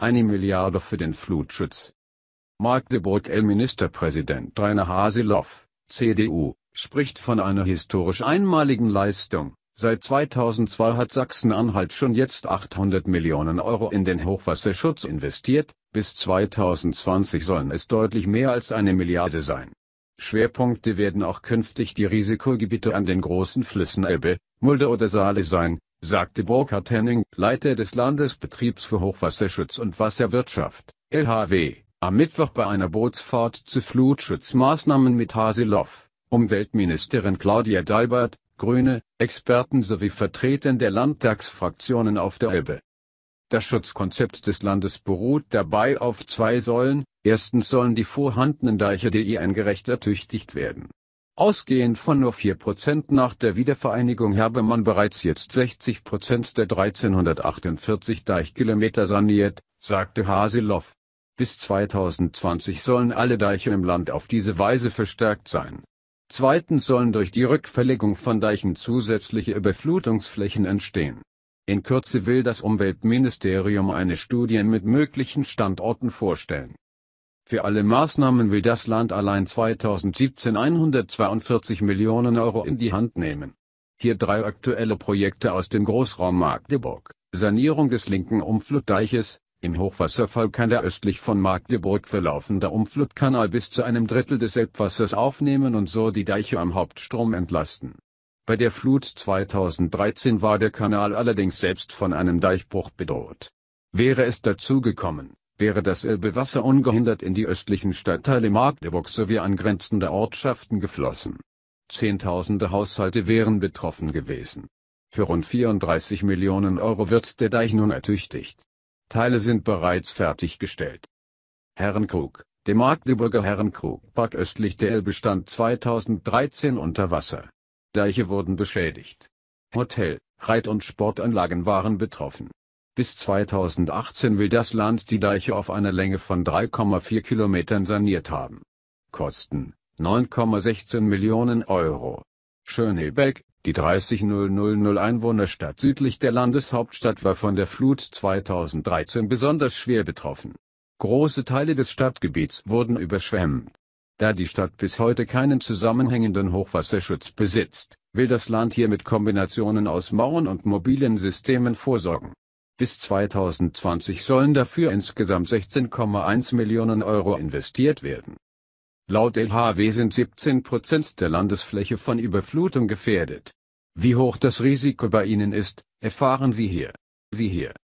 Eine Milliarde für den Flutschutz. Magdeburg L-Ministerpräsident Rainer Haseloff, CDU, spricht von einer historisch einmaligen Leistung. Seit 2002 hat Sachsen-Anhalt schon jetzt 800 Millionen Euro in den Hochwasserschutz investiert, bis 2020 sollen es deutlich mehr als eine Milliarde sein. Schwerpunkte werden auch künftig die Risikogebiete an den großen Flüssen Elbe, Mulde oder Saale sein, sagte Burkhard Henning, Leiter des Landesbetriebs für Hochwasserschutz und Wasserwirtschaft, LHW, am Mittwoch bei einer Bootsfahrt zu Flutschutzmaßnahmen mit Haseloff, Umweltministerin Claudia Dalbert, Grüne, Experten sowie Vertretern der Landtagsfraktionen auf der Elbe. Das Schutzkonzept des Landes beruht dabei auf zwei Säulen, erstens sollen die vorhandenen Deiche DI gerecht ertüchtigt werden Ausgehend von nur 4% nach der Wiedervereinigung habe man bereits jetzt 60% der 1348 Deichkilometer saniert, sagte Haseloff. Bis 2020 sollen alle Deiche im Land auf diese Weise verstärkt sein. Zweitens sollen durch die Rückfälligung von Deichen zusätzliche Überflutungsflächen entstehen. In Kürze will das Umweltministerium eine Studie mit möglichen Standorten vorstellen für alle Maßnahmen will das Land allein 2017 142 Millionen Euro in die Hand nehmen. Hier drei aktuelle Projekte aus dem Großraum Magdeburg. Sanierung des linken Umflutdeiches. Im Hochwasserfall kann der östlich von Magdeburg verlaufende Umflutkanal bis zu einem Drittel des Elbwassers aufnehmen und so die Deiche am Hauptstrom entlasten. Bei der Flut 2013 war der Kanal allerdings selbst von einem Deichbruch bedroht. Wäre es dazu gekommen, wäre dasselbe Wasser ungehindert in die östlichen Stadtteile Magdeburg sowie angrenzende Ortschaften geflossen. Zehntausende Haushalte wären betroffen gewesen. Für rund 34 Millionen Euro wird der Deich nun ertüchtigt. Teile sind bereits fertiggestellt. Herrenkrug, der Magdeburger Herrenkrugpark östlich der Elbe stand 2013 unter Wasser. Deiche wurden beschädigt. Hotel, Reit- und Sportanlagen waren betroffen. Bis 2018 will das Land die Deiche auf einer Länge von 3,4 Kilometern saniert haben. Kosten 9,16 Millionen Euro. Schönebeck, die 30.000 Einwohnerstadt südlich der Landeshauptstadt war von der Flut 2013 besonders schwer betroffen. Große Teile des Stadtgebiets wurden überschwemmt. Da die Stadt bis heute keinen zusammenhängenden Hochwasserschutz besitzt, will das Land hier mit Kombinationen aus Mauern und mobilen Systemen vorsorgen bis 2020 sollen dafür insgesamt 16,1 Millionen Euro investiert werden. Laut LHW sind 17 Prozent der Landesfläche von Überflutung gefährdet. Wie hoch das Risiko bei Ihnen ist, erfahren Sie hier. Sie hier.